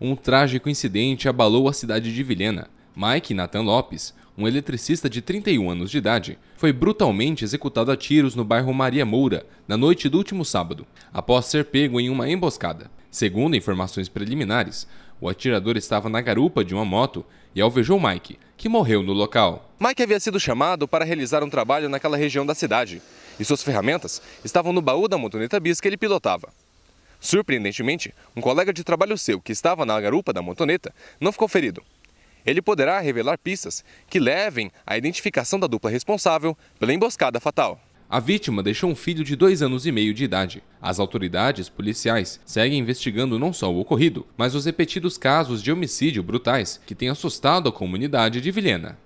Um trágico incidente abalou a cidade de Vilhena. Mike Nathan Lopes, um eletricista de 31 anos de idade, foi brutalmente executado a tiros no bairro Maria Moura na noite do último sábado, após ser pego em uma emboscada. Segundo informações preliminares, o atirador estava na garupa de uma moto e alvejou Mike, que morreu no local. Mike havia sido chamado para realizar um trabalho naquela região da cidade, e suas ferramentas estavam no baú da motoneta bis que ele pilotava. Surpreendentemente, um colega de trabalho seu que estava na garupa da motoneta não ficou ferido. Ele poderá revelar pistas que levem à identificação da dupla responsável pela emboscada fatal. A vítima deixou um filho de dois anos e meio de idade. As autoridades policiais seguem investigando não só o ocorrido, mas os repetidos casos de homicídio brutais que têm assustado a comunidade de Vilhena.